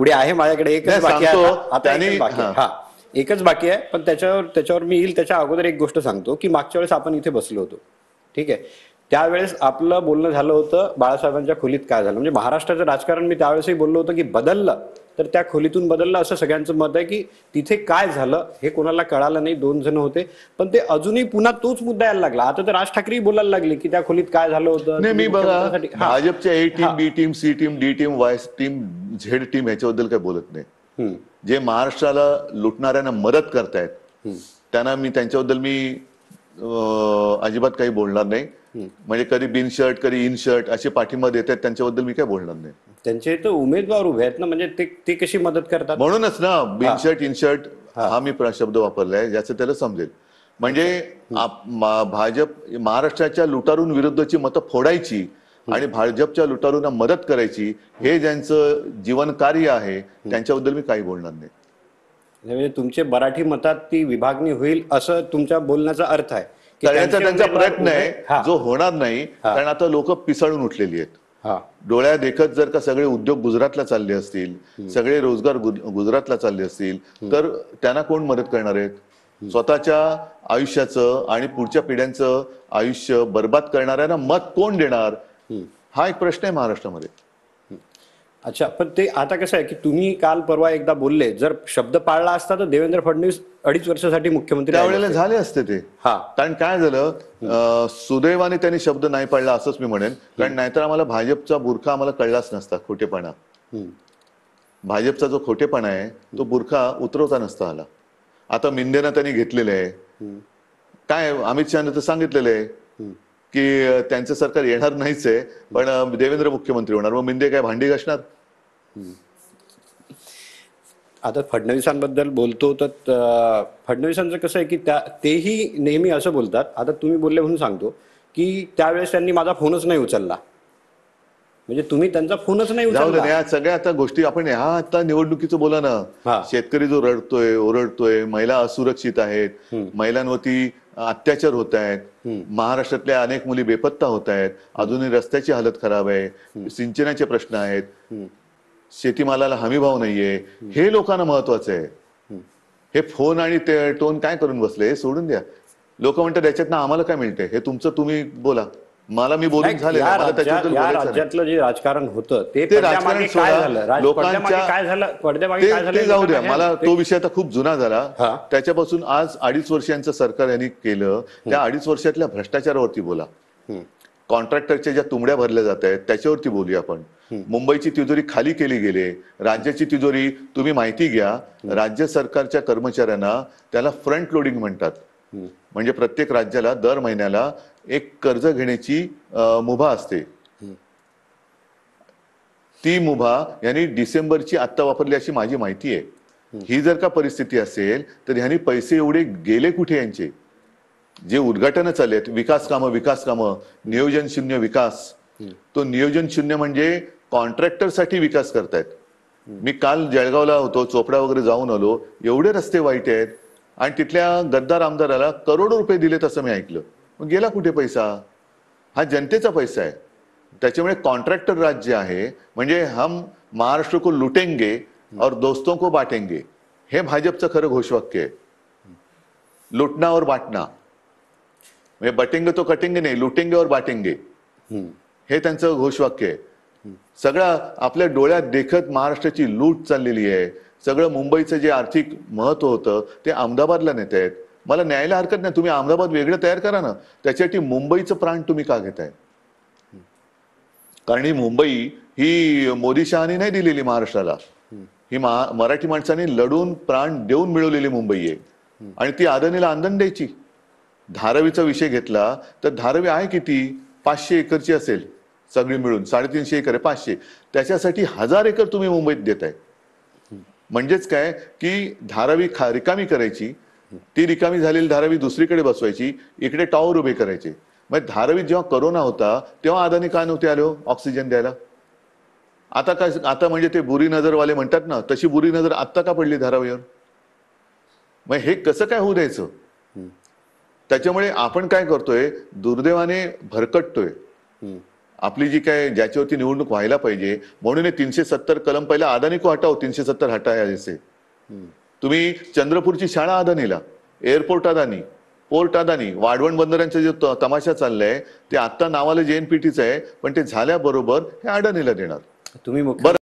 पुढे आहे माझ्याकडे एकच बाकी आहे आता एकच बाकी आहे पण त्याच्यावर त्याच्यावर मी येईल त्याच्या अगोदर एक गोष्ट सांगतो की मागच्या वेळेस आपण इथे बसलो होतो ठीक आहे त्यावेळेस आपलं बोलणं झालं होतं बाळासाहेबांच्या खोलीत काय झालं म्हणजे महाराष्ट्राचं राजकारण मी त्यावेळेसही बोललो होतो की बदललं तर त्या खोलीतून बदललं असं सगळ्यांचं मत आहे की तिथे काय झालं हे कोणाला कळालं नाही दोन जण होते पण ते अजूनही पुन्हा तोच मुद्दा यायला लागला आता तर राज ठाकरे बोलायला लागले की त्या खोलीत काय झालं होतं मी बघा भाजपच्या A team B team C team D team Y team Z team ह्याच्याबद्दल काही बोलत नाही जे महाराष्ट्राला लुटणाऱ्यांना मदत करतायत त्यांना मी त्यांच्याबद्दल मी अजिबात काही बोलणार नाही म्हणजे कधी बिन शर्ट कधी इन शर्ट असे पाठिंबा आहेत त्यांच्याबद्दल मी काय बोलणार नाही त्यांचे तर उमेदवार उभे आहेत ना म्हणजे ते ते कशी मदत करतात म्हणूनच ना बिन शर्ट इन शर्ट हा मी शब्द वापरलाय ज्याचं त्याला समजेल म्हणजे भाजप महाराष्ट्राच्या लुटारून विरुद्धची मतं फोडायची आणि भाजपच्या लुटारूंना मदत करायची हे ज्यांचं जीवन कार्य आहे त्यांच्याबद्दल मी काही बोलणार नाही म्हणजे, म्हणजे तुमचे मराठी मतात ती विभागणी होईल असं तुमच्या बोलण्याचा अर्थ आहे करण्याचा त्यांचा प्रयत्न आहे जो होणार नाही कारण आता लोक पिसळून उठलेली आहेत डोळ्या देखत जर का सगळे उद्योग गुजरातला चालले असतील सगळे रोजगार गुजरातला चालले असतील तर त्यांना कोण मदत करणार आहेत स्वतःच्या आयुष्याचं आणि पुढच्या पिढ्यांचं आयुष्य बर्बाद करणाऱ्यांना मत कोण देणार हा एक प्रश्न आहे महाराष्ट्रामध्ये अच्छा पण ते आता कसं आहे की तुम्ही काल परवा एकदा बोलले जर शब्द पाळला असता तर देवेंद्र फडणवीस अडीच वर्षासाठी मुख्यमंत्री त्यावेळेला झाले असते ते हा कारण काय झालं सुदैवाने त्यांनी शब्द नाही पाळला असंच मी म्हणेन कारण नाहीतर आम्हाला भाजपचा बुरखा आम्हाला कळलाच नसता खोटेपणा भाजपचा जो खोटेपणा आहे तो बुरखा उतरवता नसता आला आता मिंदेना त्यांनी घेतलेले आहे काय अमित शहाने तर सांगितलेलं आहे की त्यांचं सरकार येणार नाहीच आहे पण देवेंद्र मुख्यमंत्री होणार मग मिंदे काय भांडी घासणार आता फडणवीसांबद्दल बोलतो तर फडणवीसांचं कसं आहे की त्या तेही नेहमी असं बोलतात आता तुम्ही बोलले म्हणून सांगतो की त्यावेळेस त्यांनी माझा फोनच नाही उचलला म्हणजे तुम्ही त्यांचा फोनच नाही उचलला या सगळ्या आता गोष्टी आपण ह्या आता निवडणुकीचं बोला ना शेतकरी जो रडतोय ओरडतोय महिला असुरक्षित आहेत महिलांवरती अत्याचार होत आहेत महाराष्ट्रातल्या अनेक मुली बेपत्ता होत आहेत अजूनही रस्त्याची हालत खराब आहे सिंचनाचे प्रश्न आहेत शेतीमालाला हमीभाव नाहीये हे लोकांना महत्वाचं आहे हे फोन आणि ते टोन काय करून बसले सोडून द्या लोक म्हणतात याच्यातनं आम्हाला काय मिळते हे तुमचं तुम्ही बोला मला मी बोलून झाले राज्यातलं जे राजकारण होतं ते राजकारण काय झालं पडद्यामागे जाऊ द्या मला तो विषय आता खूप जुना झाला त्याच्यापासून आज अडीच वर्षांचं सरकार यांनी केलं त्या अडीच वर्षातल्या भ्रष्टाचारावरती बोला कॉन्ट्रॅक्टरच्या ज्या तुंबड्या भरल्या जात आहेत त्याच्यावरती बोलूया आपण मुंबईची तिजोरी खाली केली गेले राज्याची तिजोरी तुम्ही माहिती घ्या राज्य सरकारच्या कर्मचाऱ्यांना त्याला फ्रंट लोडिंग म्हणतात म्हणजे प्रत्येक राज्याला दर महिन्याला एक कर्ज घेण्याची मुभा असते ती मुभा यांनी डिसेंबरची आत्ता वापरली अशी माझी माहिती आहे ही जर का परिस्थिती असेल तर ह्यांनी पैसे एवढे गेले कुठे यांचे जे उद्घाटन आहेत विकास कामं विकास कामं नियोजन शून्य विकास तो नियोजन शून्य म्हणजे कॉन्ट्रॅक्टर साठी विकास करतायत मी काल जळगावला होतो चोपडा वगैरे जाऊन आलो एवढे रस्ते वाईट आहेत आणि तिथल्या गद्दार आमदाराला करोड रुपये दिलेत असं मी ऐकलं मग गेला कुठे पैसा हा जनतेचा पैसा आहे त्याच्यामुळे कॉन्ट्रॅक्टर राज्य आहे म्हणजे हम महाराष्ट्र को लुटेंगे और दोस्तों को बाटेंगे हे भाजपचं खरं घोषवाक्य आहे लुटना और बाटना म्हणजे बटेंगे तो कटेंगे नाही लुटेंगे और बाटेंगे हे त्यांचं घोषवाक्य आहे सगळा आपल्या डोळ्यात देखत महाराष्ट्राची लूट चाललेली आहे सगळं मुंबईचं जे आर्थिक महत्व होतं ते अहमदाबादला नेत आहेत मला न्यायला हरकत नाही तुम्ही अहमदाबाद वेगळं तयार करा ना त्याच्यासाठी मुंबईचं प्राण तुम्ही का घेताय कारण ही मुंबई ही मोदी शहानी नाही दिलेली महाराष्ट्राला ही महा मराठी माणसाने लढून प्राण देऊन मिळवलेली मुंबई आहे आणि ती आदनीला आंदण द्यायची धारावीचा विषय घेतला तर धारावी आहे किती पाचशे एकरची असेल सगळी मिळून साडेतीनशे एकर आहे पाचशे त्याच्यासाठी हजार एकर तुम्ही मुंबईत देताय म्हणजेच काय की धारावी खा रिकामी करायची ती रिकामी झालेली धारावी दुसरीकडे बसवायची इकडे टॉवर उभे करायचे मग धारावीत जेव्हा करोना होता तेव्हा अदानी का नव्हते आलो हो, ऑक्सिजन द्यायला आता काय आता म्हणजे ते बुरी नजरवाले म्हणतात ना तशी बुरी नजर आत्ता का पडली धारावीवर मग हे कसं काय होऊ द्यायचं त्याच्यामुळे आपण काय करतोय दुर्दैवाने भरकटतोय आपली जी काय ज्याच्यावरती निवडणूक व्हायला पाहिजे म्हणून हे तीनशे सत्तर कलम पहिला अदानी को हटाव तीनशे सत्तर हटाया जसे तुम्ही चंद्रपूरची शाळा अदानीला एअरपोर्ट अदानी पोर्ट अदानी वाढवण बंदरांचा जो तमाशा चाललाय ते आता नावाला जेएनपीटीचं आहे पण ते झाल्याबरोबर हे अडाणीला देणार तुम्ही बरं